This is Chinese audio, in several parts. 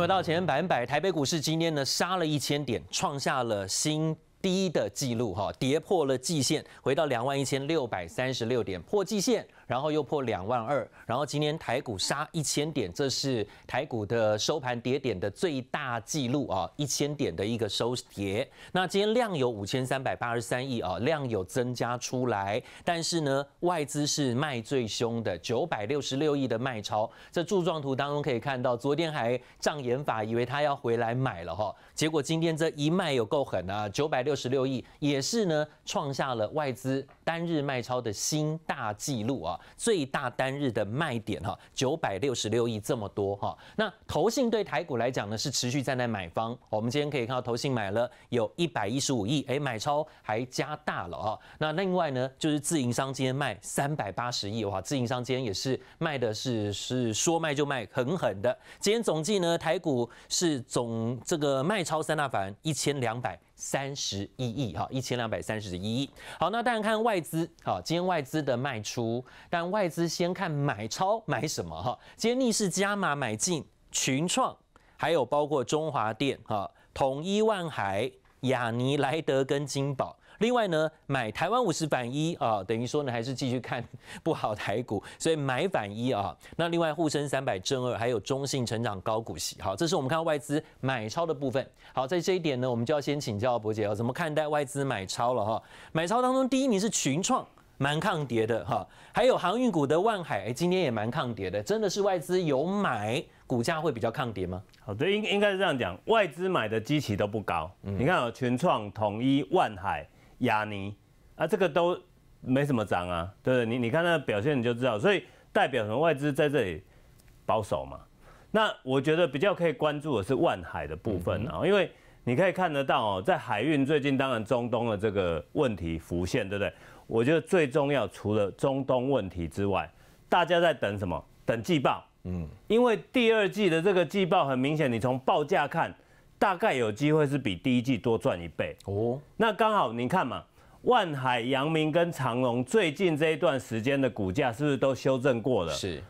回到前百分百，台北股市今天呢杀了一千点，创下了新低的记录，哈，跌破了季线，回到两万一千六百三十六点，破季线。然后又破两万二，然后今天台股杀一千点，这是台股的收盘跌点的最大记录啊，一千点的一个收跌。那今天量有五千三百八十三亿啊，量有增加出来，但是呢，外资是卖最凶的，九百六十六亿的卖超。这柱状图当中可以看到，昨天还障眼法，以为他要回来买了哈，结果今天这一卖有够狠啊，九百六十六亿也是呢，创下了外资。单日卖超的新大纪录啊，最大单日的卖点哈，九百六十六亿这么多哈。那投信对台股来讲呢，是持续站在买方。我们今天可以看到投信买了有一百一十五亿，哎，买超还加大了啊。那另外呢，就是自营商今天卖三百八十亿，哇，自营商今天也是卖的是是说卖就卖，狠狠的。今天总计呢，台股是总这个卖超三大板一千两百。三十一亿哈，一千两百三十一亿。好，那当然看外资哈，今天外资的卖出，但外资先看买超买什么哈，今天逆势加码买进群创，还有包括中华电哈、统一万海、雅尼莱德跟金宝。另外呢，买台湾五十反一啊，等于说呢还是继续看 不好台股，所以买反一啊。那另外沪深三百正二，还有中信成长高股息。好，这是我们看外资买超的部分。好，在这一点呢，我们就要先请教博姐哦，怎么看待外资买超了哈？买超当中第一名是群创，蛮抗跌的哈。还有航运股的万海，今天也蛮抗跌的，真的是外资有买，股价会比较抗跌吗？好的，应应该是这样讲，外资买的基期都不高。你看啊，群创、统一、万海。雅尼啊，这个都没什么涨啊，对不对？你你看那表现你就知道，所以代表什么？外资在这里保守嘛。那我觉得比较可以关注的是万海的部分啊，因为你可以看得到哦，在海运最近当然中东的这个问题浮现，对不对？我觉得最重要除了中东问题之外，大家在等什么？等季报，嗯，因为第二季的这个季报很明显，你从报价看。大概有机会是比第一季多赚一倍哦。那刚好你看嘛，万海、阳明跟长龙最近这一段时间的股价是不是都修正过了？是。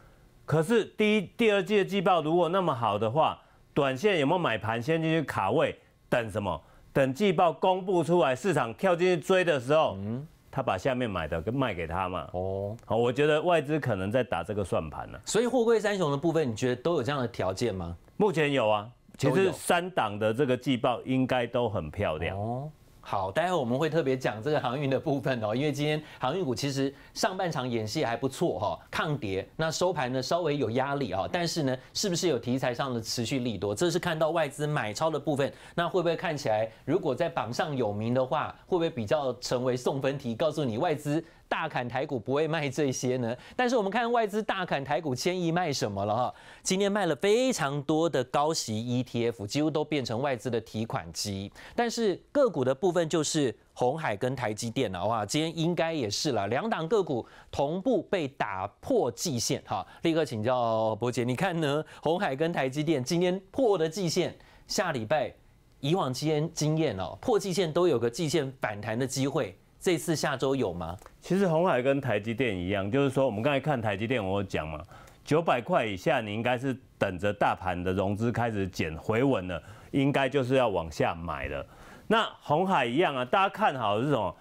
可是第一、第二季的季报如果那么好的话，短线有没有买盘先进去卡位？等什么？等季报公布出来，市场跳进去追的时候，嗯，他把下面买的跟卖给他嘛。哦，好，我觉得外资可能在打这个算盘了。所以货柜三雄的部分，你觉得都有这样的条件吗？目前有啊。其实三档的这个季报应该都很漂亮哦。好，待会我们会特别讲这个航运的部分哦，因为今天航运股其实上半场演戏还不错哈，抗跌。那收盘呢稍微有压力啊，但是呢是不是有题材上的持续利多？这是看到外资买超的部分，那会不会看起来如果在榜上有名的话，会不会比较成为送分题？告诉你外资。大砍台股不会卖这些呢，但是我们看外资大砍台股千亿卖什么了哈？今天卖了非常多的高息 ETF，几乎都变成外资的提款机。但是个股的部分就是红海跟台积电了哇，今天应该也是了，两档个股同步被打破季线哈，立刻请教波姐，你看呢？红海跟台积电今天破了季线，下礼拜以往经验经验哦，破季线都有个季线反弹的机会。这次下周有吗？其实红海跟台积电一样，就是说我们刚才看台积电，我讲嘛，九百块以下，你应该是等着大盘的融资开始减回稳了，应该就是要往下买了。那红海一样啊，大家看好什么？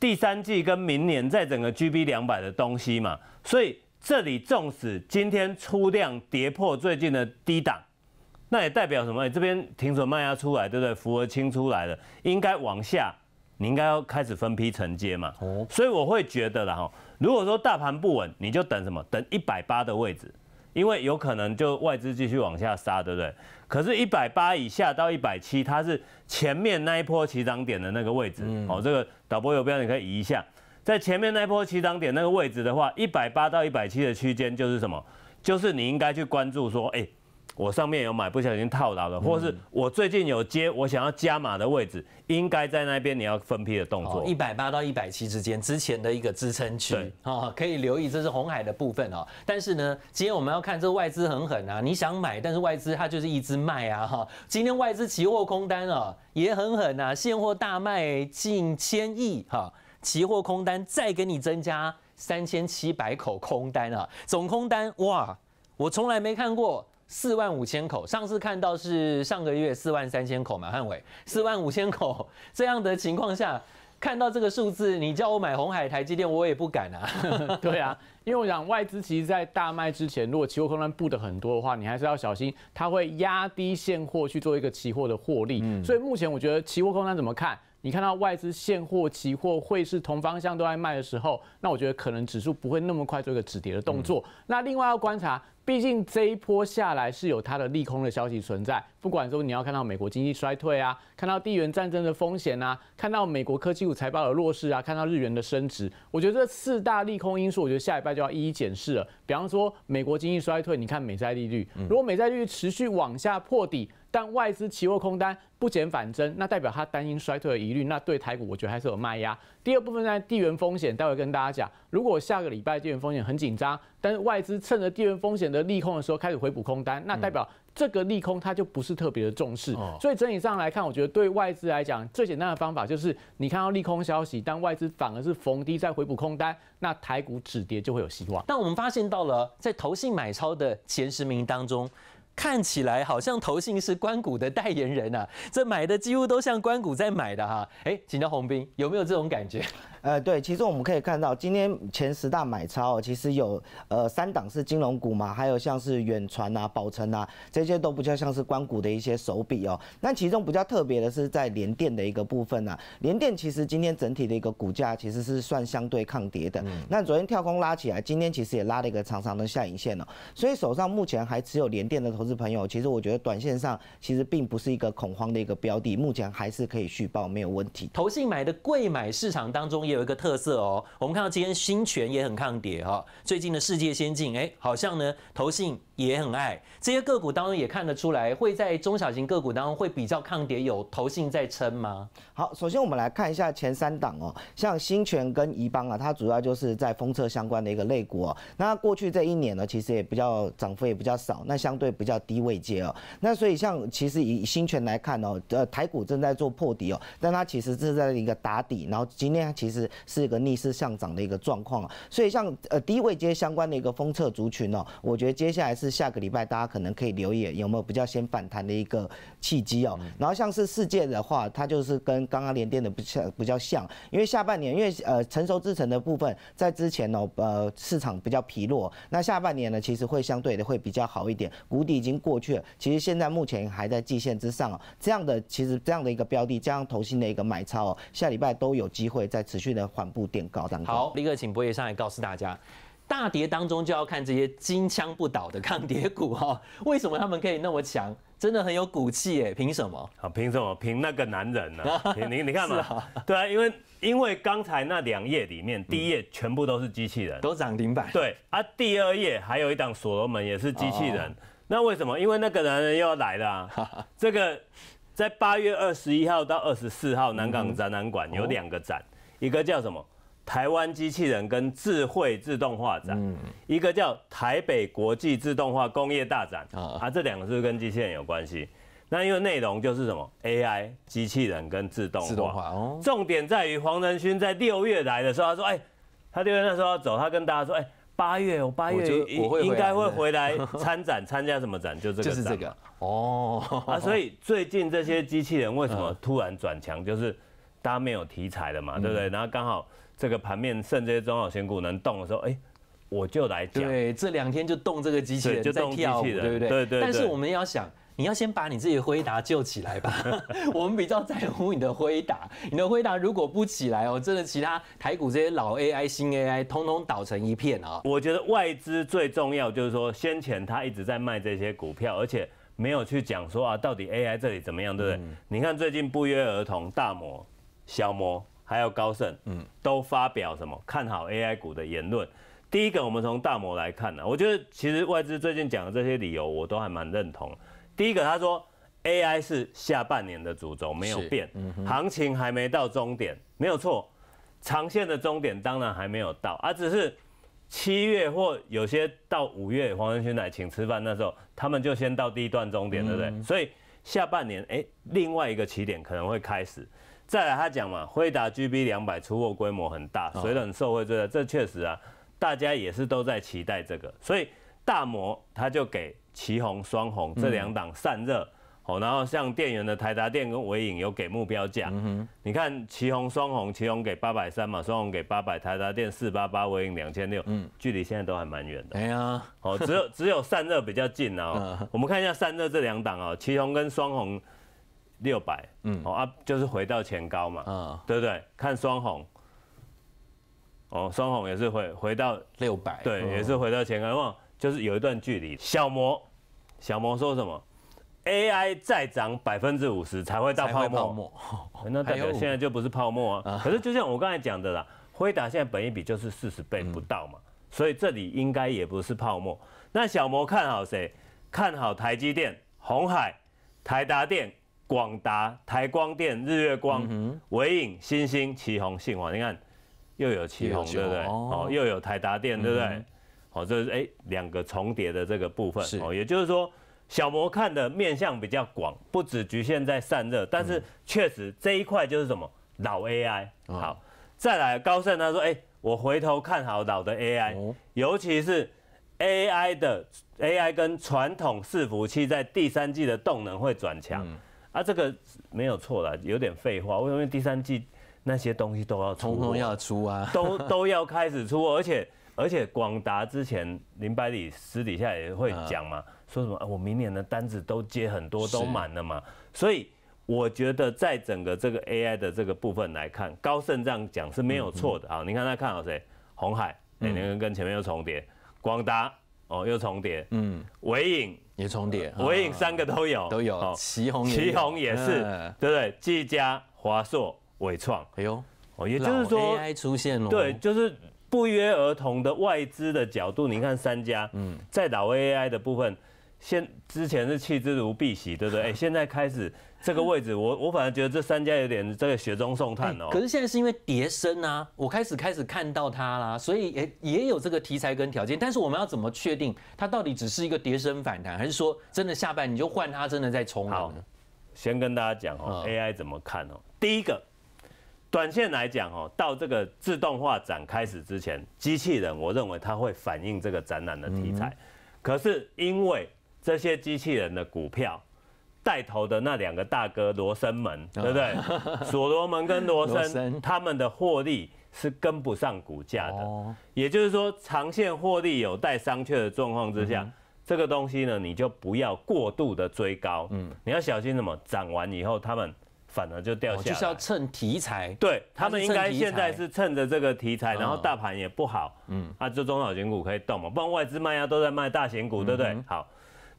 第三季跟明年在整个 GB 两百的东西嘛，所以这里纵使今天出量跌破最近的低档，那也代表什么？这边停损卖压出来，对不对？符合清出来了，应该往下。你应该要开始分批承接嘛，所以我会觉得啦，哈，如果说大盘不稳，你就等什么？等一百八的位置，因为有可能就外资继续往下杀，对不对？可是一百八以下到一百七，它是前面那一波起涨点的那个位置。哦，这个导播有标，你可以移一下，在前面那一波起涨点那个位置的话，一百八到一百七的区间就是什么？就是你应该去关注说，哎。我上面有买不小心套牢了，或是我最近有接我想要加码的位置，应该在那边你要分批的动作。一百八到一百七之间之前的一个支撑区，对可以留意这是红海的部分哦。但是呢，今天我们要看这个外资很狠啊，你想买，但是外资它就是一直卖啊哈。今天外资期货空单啊也很狠啊，现货大卖近千亿哈，期货空单再给你增加三千七百口空单啊，总空单哇，我从来没看过。四万五千口，上次看到是上个月四万三千口嘛，汉伟，四万五千口这样的情况下，看到这个数字，你叫我买红海台积电，我也不敢啊。对啊，因为我想外资其实在大卖之前，如果期货空单布的很多的话，你还是要小心，它会压低现货去做一个期货的获利。所以目前我觉得期货空单怎么看？你看到外资现货、期货、汇市同方向都在卖的时候，那我觉得可能指数不会那么快做一个止跌的动作。那另外要观察，毕竟这一波下来是有它的利空的消息存在。不管说你要看到美国经济衰退啊，看到地缘战争的风险啊，看到美国科技股财报的弱势啊，看到日元的升值，我觉得这四大利空因素，我觉得下一拜就要一一检视了。比方说美国经济衰退，你看美债利率，如果美债利率持续往下破底。但外资期货空单不减反增，那代表他担心衰退的疑虑，那对台股我觉得还是有卖压。第二部分在地缘风险，待会跟大家讲。如果下个礼拜地缘风险很紧张，但是外资趁着地缘风险的利空的时候开始回补空单，那代表这个利空它就不是特别的重视。所以整体上来看，我觉得对外资来讲，最简单的方法就是你看到利空消息，但外资反而是逢低再回补空单，那台股止跌就会有希望。但我们发现到了在投信买超的前十名当中。看起来好像头信是关谷的代言人呐，这买的几乎都像关谷在买的哈，哎，请教洪斌有没有这种感觉？呃，对，其实我们可以看到，今天前十大买超啊，其实有呃三档是金融股嘛，还有像是远传啊、宝城啊这些都不较像是关股的一些手笔哦。那其中比较特别的是在联电的一个部分啊，联电其实今天整体的一个股价其实是算相对抗跌的。嗯、那昨天跳空拉起来，今天其实也拉了一个长长的下影线哦。所以手上目前还持有联电的投资朋友，其实我觉得短线上其实并不是一个恐慌的一个标的，目前还是可以续报没有问题。投信买的贵买市场当中。也有一个特色哦，我们看到今天新权也很抗跌哈，最近的世界先进，哎，好像呢，投信。也很爱这些个股，当中，也看得出来，会在中小型个股当中会比较抗跌，有投性在撑吗？好，首先我们来看一下前三档哦，像新泉跟怡邦啊，它主要就是在封测相关的一个类股哦。那过去这一年呢，其实也比较涨幅也比较少，那相对比较低位接哦。那所以像其实以新泉来看哦，呃，台股正在做破底哦，但它其实是在一个打底，然后今天其实是一个逆势上涨的一个状况。所以像呃低位接相关的一个封测族群哦，我觉得接下来是。下个礼拜大家可能可以留意有没有比较先反弹的一个契机哦。然后像是世界的话，它就是跟刚刚联电的不像比较像，因为下半年因为呃成熟制程的部分在之前哦呃市场比较疲弱，那下半年呢其实会相对的会比较好一点，谷底已经过去了，其实现在目前还在季线之上哦。这样的其实这样的一个标的，这样投新的一个买超，下礼拜都有机会在持续的缓步垫高当中。好，立刻请博爷上来告诉大家。大跌当中就要看这些金枪不倒的抗跌股哈，为什么他们可以那么强？真的很有骨气耶！凭什么？啊，凭什么？凭那个男人呢？你 你看嘛，对啊，因为因为刚才那两页里面，第一页全部都是机器人，都涨停板。对啊，第二页还有一档所罗门也是机器人，那为什么？因为那个男人又要来了啊。这个在八月二十一号到二十四号南港展览馆有两个展，一个叫什么？台湾机器人跟智慧自动化展，一个叫台北国际自动化工业大展啊，啊，这两个是是跟机器人有关系？那因为内容就是什么 AI 机器人跟自动自动化，重点在于黄仁勋在六月来的时候，他说，哎，他六月那时候要走，他跟大家说，哎，八月我八月我应该会回来 参展，参加什么展？就这个，就是这个哦 啊，所以最近这些机器人为什么突然转强？就是大家没有题材了嘛，对不对？然后刚好。这个盘面剩这些中小型股能动的时候，哎，我就来讲。对，这两天就动这个机器人，就在跳。器人，对不对？对对但是我们要想，你要先把你自己的回答救起来吧。我们比较在乎你的回答，你的回答如果不起来哦，真的其他台股这些老 AI、新 AI 通通倒成一片啊。我觉得外资最重要，就是说先前他一直在卖这些股票，而且没有去讲说啊，到底 AI 这里怎么样，对不对？你看最近不约而同，大摩、小摩，还有高盛，嗯，都发表什么看好 AI 股的言论？第一个，我们从大摩来看呢，我觉得其实外资最近讲的这些理由，我都还蛮认同。第一个，他说 AI 是下半年的主轴，没有变，行情还没到终点，没有错，长线的终点当然还没有到，而只是七月或有些到五月，黄仁勋来请吃饭那时候，他们就先到第一段终点，对不对？所以下半年，哎，另外一个起点可能会开始。再来，他讲嘛，惠达 G B 两百出货规模很大，水冷受惠最大，这确实啊，大家也是都在期待这个，所以大摩他就给旗红、双红这两档散热，哦，然后像电源的台达电跟微影有给目标价，你看旗红、双红，旗红给八百三嘛，双红给八百，台达电四八八，微影两千六，嗯，距离现在都还蛮远的，哎呀，哦，只有只有散热比较近哦，我们看一下散热这两档哦，旗红跟双红。六百，嗯，哦啊，就是回到前高嘛，啊，对不对？看双红，哦，双红也是回回到六百，对，也是回到前高，望就是有一段距离。小魔，小魔说什么？AI 再涨百分之五十才会到泡沫，那代表现在就不是泡沫啊。可是就像我刚才讲的啦，辉达现在本一比就是四十倍不到嘛，所以这里应该也不是泡沫。那小魔看好谁？看好台积电、红海、台达电。广达、台光电、日月光、伟影、新星、旗宏、信华，你看又有旗宏，对不对？哦，又有台达电，对不对？好，这是哎两个重叠的这个部分。哦，也就是说，小摩看的面向比较广，不止局限在散热，但是确实这一块就是什么老 AI。好，再来高盛他说，哎，我回头看好老的 AI，尤其是 AI 的 AI 跟传统伺服器在第三季的动能会转强。啊，这个没有错啦，有点废话。为什么第三季那些东西都要出？统要出啊，都都要开始出，而且而且广达之前林百里私底下也会讲嘛，说什么我明年的单子都接很多，都满了嘛。所以我觉得在整个这个 AI 的这个部分来看，高盛这样讲是没有错的啊。你看他看好谁？红海每年跟跟前面又重叠，广达哦又重叠，嗯，微影。也重叠，伟影三个都有，都有。奇虹，奇宏也是，对不对？技嘉、华硕、伟创，哎呦，哦，也就是说 AI 出现了，对，就是不约而同的外资的角度，你看三家，嗯，在老 AI 的部分，先之前是弃之如敝屣，对不对？哎，现在开始。这个位置，我我反而觉得这三家有点这个雪中送炭哦。可是现在是因为叠升啊，我开始开始看到它啦，所以也也有这个题材跟条件。但是我们要怎么确定它到底只是一个叠升反弹，还是说真的下半你就换它真的在冲呢？好，先跟大家讲哦，AI 怎么看哦？第一个，短线来讲哦，到这个自动化展开始之前，机器人我认为它会反映这个展览的题材。可是因为这些机器人的股票。带头的那两个大哥罗森门，对不对？所罗门跟罗森，他们的获利是跟不上股价的，也就是说，长线获利有待商榷的状况之下，这个东西呢，你就不要过度的追高，嗯，你要小心什么？涨完以后他们反而就掉下来，就是要趁题材，对他们应该现在是趁着这个题材，然后大盘也不好，嗯，啊，这中小型股可以动嘛，不然外资卖家都在卖大型股，对不对？好。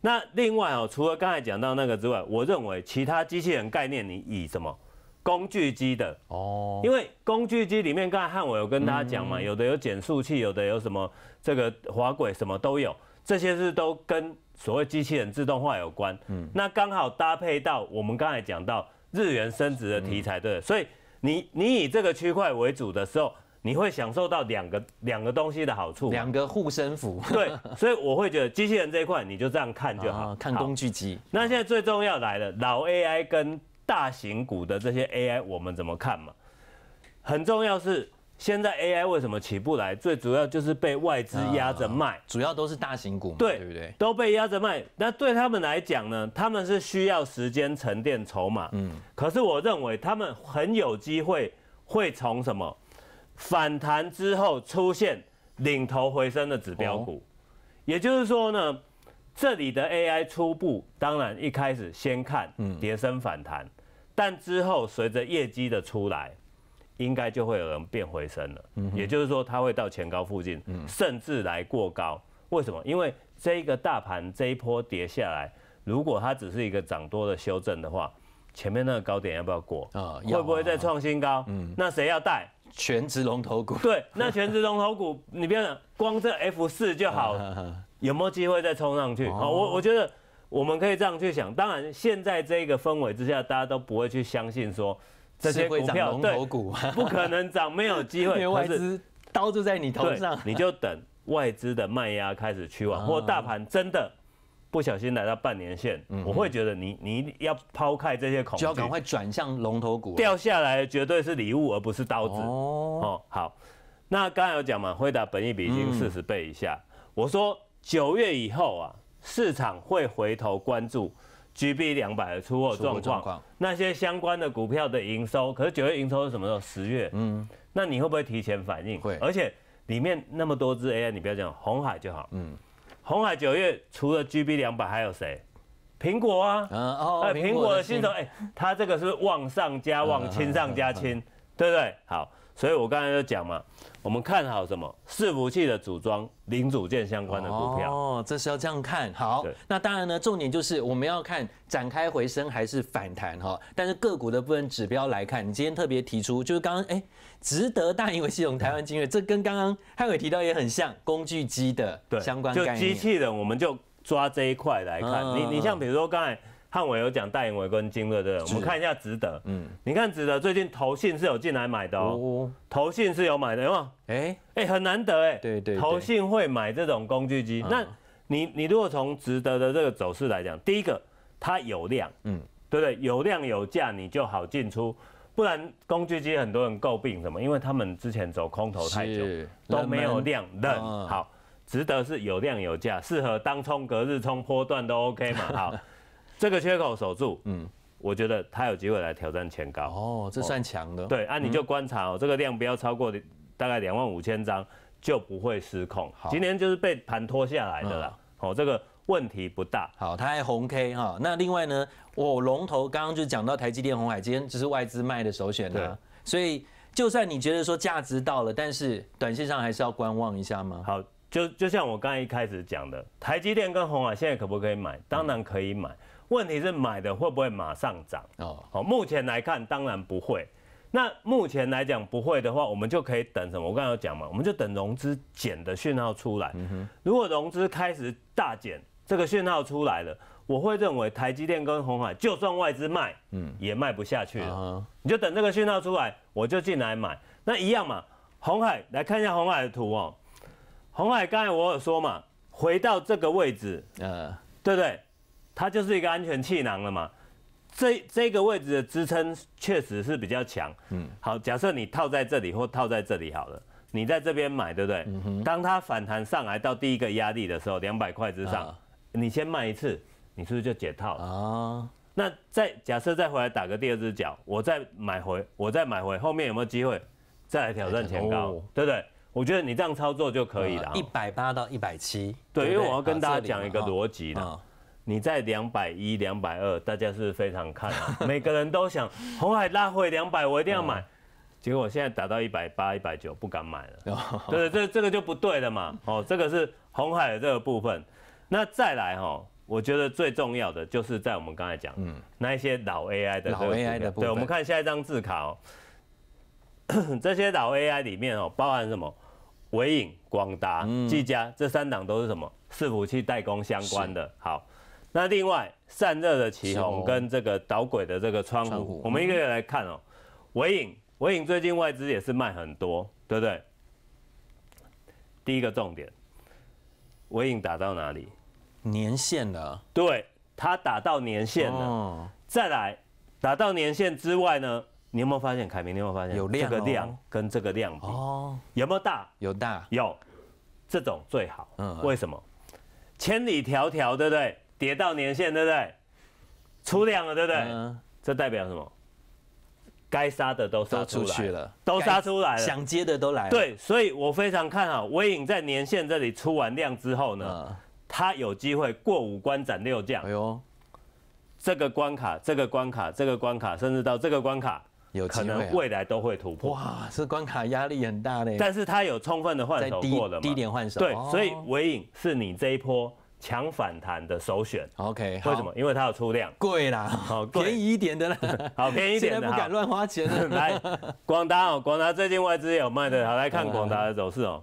那另外哦，除了刚才讲到那个之外，我认为其他机器人概念，你以什么工具机的哦？因为工具机里面刚才汉伟有跟大家讲嘛，有的有减速器，有的有什么这个滑轨什么都有，这些是都跟所谓机器人自动化有关。嗯，那刚好搭配到我们刚才讲到日元升值的题材，对，所以你你以这个区块为主的时候。你会享受到两个两个东西的好处，两个护身符。对，所以我会觉得机器人这一块你就这样看就好，看工具机。那现在最重要来了，老 AI 跟大型股的这些 AI，我们怎么看嘛？很重要是现在 AI 为什么起不来？最主要就是被外资压着卖，主要都是大型股，对对不对？都被压着卖。那对他们来讲呢，他们是需要时间沉淀筹码。嗯，可是我认为他们很有机会会从什么？反弹之后出现领头回升的指标股，也就是说呢，这里的 AI 初步当然一开始先看跌升反弹，但之后随着业绩的出来，应该就会有人变回升了，也就是说它会到前高附近，甚至来过高。为什么？因为这个大盘这一波跌下来，如果它只是一个涨多的修正的话，前面那个高点要不要过？啊，会不会再创新高？嗯，那谁要带？全值龙头股，对，那全值龙头股，你不要光这 F 四就好，有没有机会再冲上去？啊，我我觉得我们可以这样去想，当然现在这个氛围之下，大家都不会去相信说这些股票，股 不可能涨，没有机会。外资刀就在你头上，你就等外资的卖压开始趋往，或大盘真的。不小心来到半年线，我会觉得你你要抛开这些恐惧，要赶快转向龙头股。掉下来绝对是礼物，而不是刀子。哦，好，那刚才有讲嘛，回答本益比已经四十倍以下。我说九月以后啊，市场会回头关注 G B 两百的出货状况，那些相关的股票的营收。可是九月营收是什么时候？十月。嗯，那你会不会提前反应？会。而且里面那么多只 A I，你不要讲红海就好。嗯。红海九月除了 GB 两百还有谁？苹果啊，啊，苹果的新手，哎，它这个是旺上加旺，亲上加亲，对不对？好。所以我刚才就讲嘛，我们看好什么伺服器的组装、零组件相关的股票。哦，这是要这样看好。那当然呢，重点就是我们要看展开回升还是反弹哈。但是个股的部分指标来看，你今天特别提出，就是刚哎，值得大盈为系统、台湾精锐，这跟刚刚汉伟提到也很像，工具机的相关概念。就机器人，我们就抓这一块来看。你你像比如说刚才。汉伟有讲戴颖伟跟金乐对，我们看一下值得，嗯，你看值得最近投信是有进来买的哦，投信是有买的有吗？哎哎很难得哎，对对，投信会买这种工具机，那你你如果从值得的这个走势来讲，第一个它有量，嗯，对不对？有量有价，你就好进出，不然工具机很多人诟病什么？因为他们之前走空头太久都没有量，很好，值得是有量有价，适合当冲、隔日冲、波段都 OK 嘛，好。这个缺口守住，嗯，我觉得他有机会来挑战前高哦，这算强的。对啊，你就观察哦，这个量不要超过大概两万五千张，就不会失控。好，今天就是被盘拖下来的啦。好，这个问题不大。好，它还红 K 哈，那另外呢，我龙头刚刚就讲到台积电、红海，今天只是外资卖的首选啊。所以就算你觉得说价值到了，但是短线上还是要观望一下吗？好，就就像我刚一开始讲的，台积电跟红海现在可不可以买？当然可以买。问题是买的会不会马上涨哦，好，目前来看当然不会。那目前来讲不会的话，我们就可以等什么？我刚才有讲嘛，我们就等融资减的讯号出来。嗯如果融资开始大减，这个讯号出来了，我会认为台积电跟红海就算外资卖，嗯，也卖不下去了。你就等这个讯号出来，我就进来买。那一样嘛，红海来看一下红海的图哦。红海刚才我有说嘛，回到这个位置，呃，对不对？它就是一个安全气囊了嘛，这这个位置的支撑确实是比较强。嗯，好，假设你套在这里或套在这里好了，你在这边买，对不对？嗯当它反弹上来到第一个压力的时候，两百块之上，你先卖一次，你是不是就解套了啊？那再假设再回来打个第二只脚，我再买回，我再买回，后面有没有机会再来挑战前高，对不对？我觉得你这样操作就可以了。一百八到一百七，对，因为我要跟大家讲一个逻辑了。你在两百一、两百二，大家是非常看，每个人都想红海拉回两百，我一定要买。结果现在打到一百八、一百九，不敢买了。对，这这个就不对了嘛。哦，这个是红海的这个部分。那再来哈，我觉得最重要的就是在我们刚才讲，嗯，那一些老 AI 的。老 AI 的。对，我们看下一张字卡。哦。这些老 AI 里面哦，包含什么？伟影、广达、技嘉，这三档都是什么？伺服器代工相关的。好。那另外散热的旗红跟这个导轨的这个窗户，我们一个一个来看哦。尾影，尾影最近外资也是卖很多，对不对？第一个重点，尾影打到哪里？年限了。对，它打到年限了。再来，打到年限之外呢？你有没有发现凯明？你有没有发现有这个量跟这个量比？有没有大？有大有，这种最好。嗯。为什么？千里迢迢，对不对？跌到年限，对不对？出量了，对不对？嗯，这代表什么？该杀的都杀出去了，都杀出来了，想接的都来。对，所以我非常看好微影在年线这里出完量之后呢，它有机会过五关斩六将。哎呦，这个关卡，这个关卡，这个关卡，甚至到这个关卡，有可能未来都会突破。哇，这关卡压力很大嘞。但是它有充分的换手过的，低点换手。对，所以微影是你这一波。强反弹的首选，OK，为什么？因为它有出量，贵啦，好便宜一点的啦，好便宜一点的，不敢乱花钱。来，广达哦，广达最近外资有卖的，好来看广达的走势哦。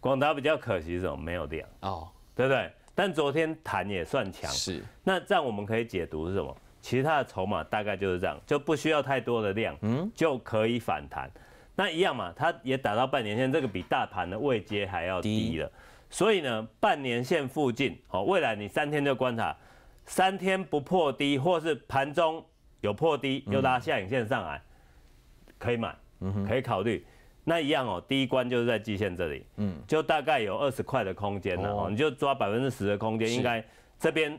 广达比较可惜是什么？没有量哦，对不对？但昨天弹也算强，是。那这样我们可以解读是什么？其实它的筹码大概就是这样，就不需要太多的量，嗯，就可以反弹。那一样嘛，它也打到半年线，这个比大盘的位阶还要低了。所以呢，半年线附近哦，未来你三天就观察，三天不破低，或是盘中有破低又拉下影线上来，可以买，可以考虑。那一样哦，第一关就是在季线这里，嗯，就大概有二十块的空间了哦，你就抓百分之十的空间，应该这边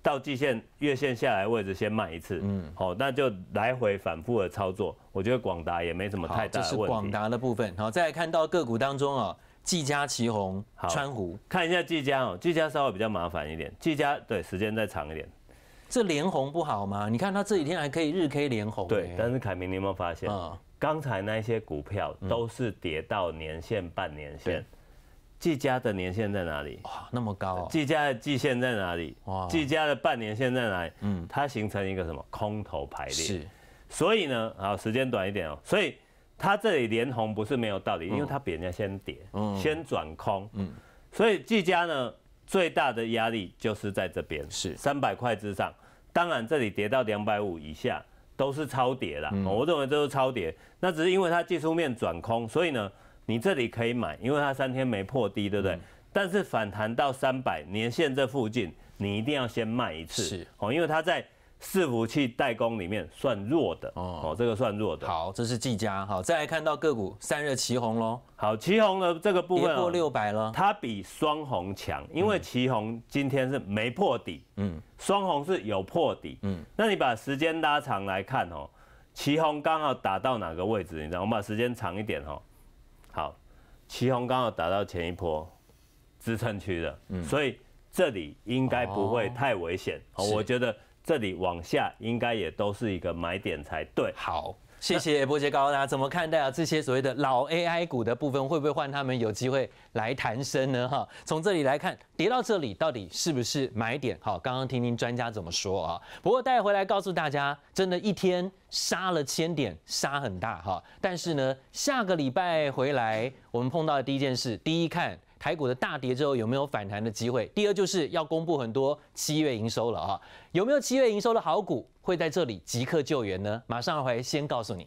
到季线月线下来位置先卖一次，嗯，好，那就来回反复的操作，我觉得广达也没什么太大的问题。广达的部分，好，再来看到个股当中啊。季家旗红、川湖看一下季家哦，季家稍微比较麻烦一点，季家对时间再长一点。这连红不好吗？你看它这几天还可以日 K 连红。对，但是凯明，你有没有发现啊？刚才那些股票都是跌到年线、半年线。季家的年限在哪里？哇，那么高。季家的季线在哪里？哇，季家的半年线在哪里？嗯，它形成一个什么空头排列？是。所以呢，好，时间短一点哦。所以。它这里连红不是没有道理，因为它比人家先跌，先转空，所以技嘉呢最大的压力就是在这边，是三百块之上。当然这里跌到两百五以下都是超跌啦。我认为这是超跌。那只是因为它技术面转空，所以呢你这里可以买，因为它三天没破低，对不对？但是反弹到三百年线这附近，你一定要先卖一次，哦，因为它在。伺服器代工里面算弱的哦，哦，这个算弱的。好，这是技嘉。好，再来看到个股散热，旗红喽。好，旗红的这个部分破六百了，它比双红强，因为旗红今天是没破底，嗯，双红是有破底，嗯，那你把时间拉长来看哦，旗红刚好打到哪个位置？你知道我们把时间长一点哦。好，旗红刚好打到前一波支撑区的，嗯，所以这里应该不会太危险，我觉得。这里往下应该也都是一个买点才对。好，谢谢波杰高家怎么看待啊？这些所谓的老 AI 股的部分，会不会换他们有机会来谈升呢？哈，从这里来看，跌到这里到底是不是买点？好，刚刚听听专家怎么说啊。不过带回来告诉大家，真的一天杀了千点，杀很大哈。但是呢，下个礼拜回来，我们碰到的第一件事，第一看。台股的大跌之后有没有反弹的机会？第二就是要公布很多七月营收了啊，有没有七月营收的好股会在这里即刻救援呢？马上回来先告诉你。